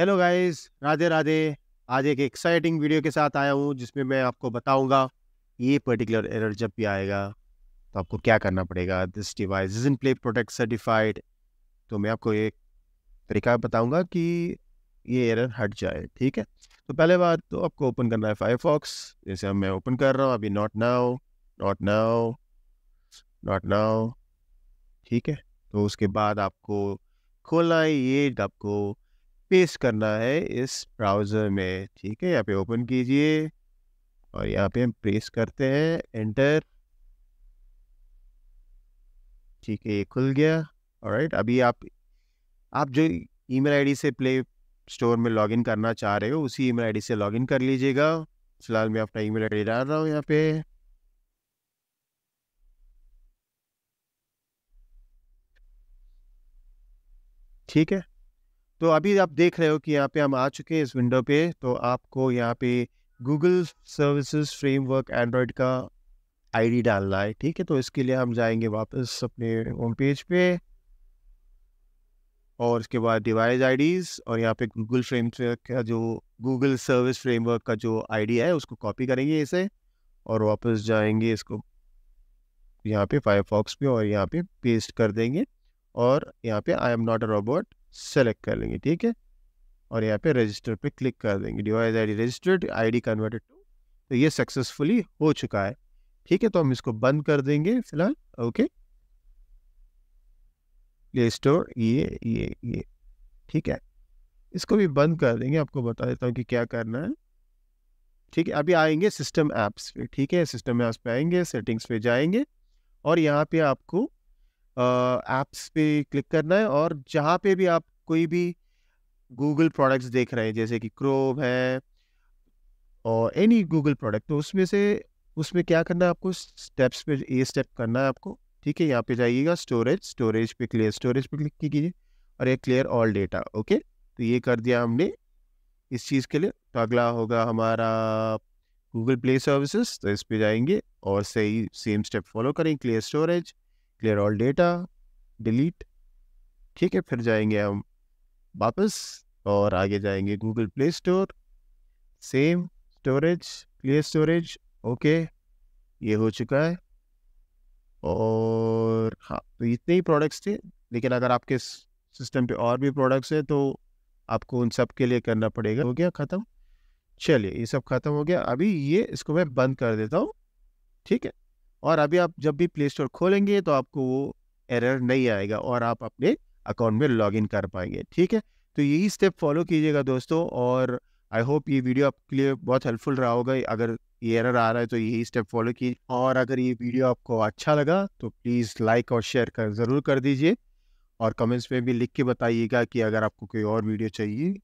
hello guys Radhe Radhe आज एक exciting video के साथ आया हूँ जिसमें मैं आपको बताऊँगा ये पर्टिकुलर एरर जब भी आएगा तो आपको क्या करना पड़ेगा this device is in Play Protect certified तो मैं आपको एक तरीका बताऊँगा कि ये एरर हट जाए ठीक है तो पहले बात तो आपको ओपन करना है फायरफॉक्स जैसे अब मैं ओपन कर रहा हूँ अभी not now not now not now ठीक है तो उसके बाद आपको खोलना है ये आपको पेस्ट करना है इस ब्राउज़र में ठीक है यहाँ पे ओपन कीजिए और यहाँ पे हम प्रेस करते हैं एंटर ठीक है ये खुल गया और राइट अभी आप आप जो ईमेल आईडी से प्ले स्टोर में लॉगिन करना चाह रहे हो उसी ईमेल आईडी से लॉगिन कर लीजिएगा फिलहाल मैं अपना ईमेल आईडी डाल रहा हूँ यहाँ पे ठीक है तो अभी आप देख रहे हो कि यहाँ पे हम आ चुके हैं इस विंडो पे तो आपको यहाँ पे गूगल सर्विसेज फ्रेमवर्क एंड्रॉयड का आईडी डालना है ठीक है तो इसके लिए हम जाएंगे वापस अपने होम पेज पे और उसके बाद डिवाइस आईडीज और यहाँ पे गूगल फ्रेमवर्क का जो गूगल सर्विस फ्रेमवर्क का जो आईडी है उसको कॉपी करेंगे इसे और वापस जाएंगे इसको यहाँ पे फायरफॉक्स पे और यहाँ पे पेस्ट कर देंगे और यहाँ पे I am not a robot select कर लेंगे ठीक है और यहाँ पे रजिस्टर पे क्लिक कर देंगे device ID registered ID converted to तो ये सक्सेसफुली हो चुका है ठीक है तो हम इसको बंद कर देंगे फिलहाल ओके प्ले स्टोर ये ये ये ठीक है इसको भी बंद कर देंगे आपको बता देता हूँ कि क्या करना है ठीक है अभी आएंगे सिस्टम ऐप्स पे ठीक है सिस्टम ऐप्स पे आएंगे सेटिंग्स पे जाएंगे और यहाँ पे आपको ऐप्स पे क्लिक करना है और जहाँ पे भी आप कोई भी गूगल प्रोडक्ट्स देख रहे हैं जैसे कि क्रोम है और एनी गूगल प्रोडक्ट तो उसमें से उसमें क्या करना है आपको स्टेप्स पे ये स्टेप करना है आपको ठीक है यहाँ पे जाइएगा स्टोरेज स्टोरेज पे क्लियर स्टोरेज पे क्लिक कीजिए और ये क्लियर ऑल डेटा ओके तो ये कर दिया हमने इस चीज़ के लिए तो अगला होगा हमारा गूगल प्ले सर्विसेज तो इस पर जाएंगे और सही सेम स्टेप फॉलो करें clear storage clear all data delete ठीक है फिर जाएंगे हम वापस और आगे जाएंगे Google Play Store same storage clear storage okay ये हो चुका है और हाँ तो इतने ही प्रोडक्ट्स थे लेकिन अगर आपके सिस्टम पे और भी प्रोडक्ट्स हैं तो आपको उन सब के लिए करना पड़ेगा हो गया ख़त्म चलिए ये सब ख़त्म हो गया अभी ये इसको मैं बंद कर देता हूँ ठीक है और अभी आप जब भी प्ले स्टोर खोलेंगे तो आपको वो एरर नहीं आएगा और आप अपने अकाउंट में लॉगिन कर पाएंगे ठीक है तो यही स्टेप फॉलो कीजिएगा दोस्तों और आई होप ये वीडियो आपके लिए बहुत हेल्पफुल रहा होगा अगर ये एरर आ रहा है तो यही स्टेप फॉलो कीजिए और अगर ये वीडियो आपको अच्छा लगा तो प्लीज़ लाइक और शेयर कर ज़रूर कर दीजिए और कमेंट्स में भी लिख के बताइएगा कि अगर आपको कोई और वीडियो चाहिए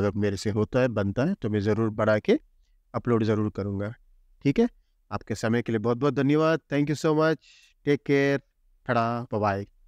अगर मेरे से होता है बनता है तो मैं ज़रूर बढ़ा के अपलोड ज़रूर करूँगा ठीक है आपके समय के लिए बहुत बहुत धन्यवाद thank you so much take care खड़ा बाय